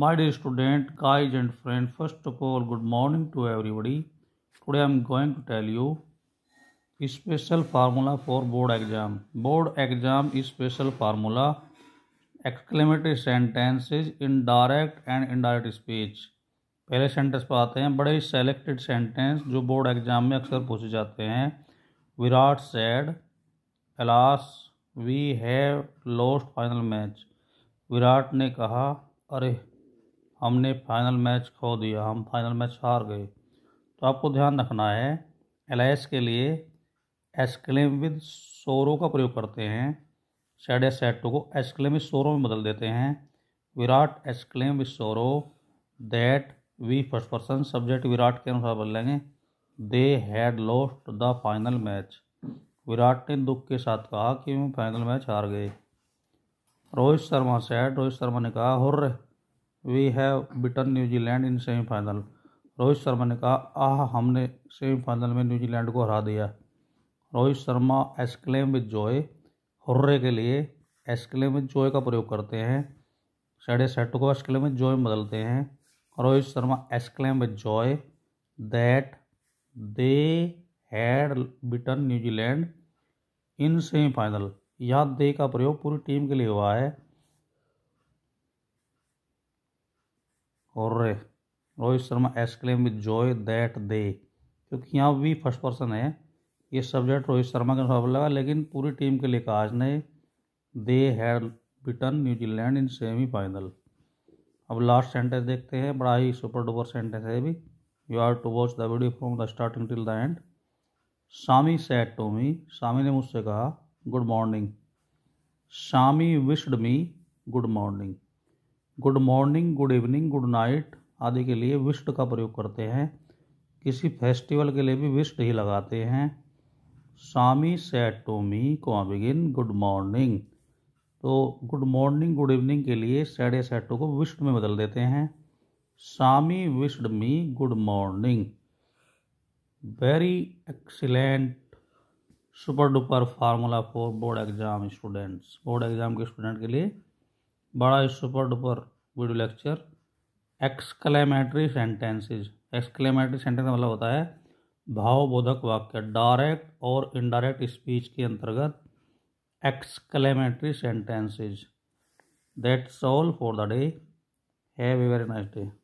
my dear student guys and friend first of all good morning to everybody today i'm going to tell you special formula for board exam board exam special formula exclamatory sentences in direct and indirect speech पहले sentence पर आते हैं बड़े selected sentence जो board exam में अक्सर पूछे जाते हैं Virat said alas we have lost final match Virat ने कहा अरे हमने फाइनल मैच खो दिया हम फाइनल मैच हार गए तो आपको ध्यान रखना है एल के लिए एस्क्लेम विद सोरो का प्रयोग करते हैं सैड एस सेट टू को एस्क्लेम विद सोरो में बदल देते हैं Virat exclaim with sorrow that we first person subject Virat के अनुसार बदल लेंगे they had lost the final match Virat ने दुख के साथ कहा कि हम फाइनल मैच हार गए रोहित शर्मा सेट रोहित शर्मा ने कहा hurrah we have beaten New Zealand in semifinal Rohit Sharma ने कहा आह हमने सेमीफाइनल में न्यूजीलैंड को हरा दिया Rohit Sharma exclaim with joy hurray के लिए एस्क्लेम विद जॉय का प्रयोग करते हैं सड़े सेट को एस्क्लेम विद जॉय बदलते हैं Rohit Sharma exclaim with joy that they had beaten New Zealand in semifinal यहाँ दे का प्रयोग पूरी टीम के लिए हुआ है और Rohit Sharma exclaim with joy that they क्योंकि यहाँ भी फर्स्ट पर्सन है ये सब्जेक्ट रोहित शर्मा के अनुसार लगा लेकिन पूरी टीम के लिए काज ने they had beaten New Zealand in semifinal अब लास्ट सेंटेंस देखते हैं बड़ा ही सुपर डुपर सेंटेंस है भी you are to watch the video from the starting till the end Shami said to me Shami ने मुझसे कहा good morning Shami wished me good morning good morning good evening good night आदि के लिए विष्ट का प्रयोग करते हैं किसी फेस्टिवल के लिए भी विष्ट ही लगाते हैं सामी सेटोमी टू को बिगिन गुड मॉर्निंग तो गुड मॉर्निंग गुड इवनिंग के लिए सैडे सेटो को विष्ट में बदल देते हैं Shami wished me good morning very excellent super duper formula for board exam students board exam के स्टूडेंट के लिए बड़ा super duper video lecture exclamatory sentences exclamatory sentence मतलब होता है भावबोधक वाक्य डायरेक्ट और इनडायरेक्ट स्पीच के अंतर्गत exclamatory sentences that's all for the day have a very nice day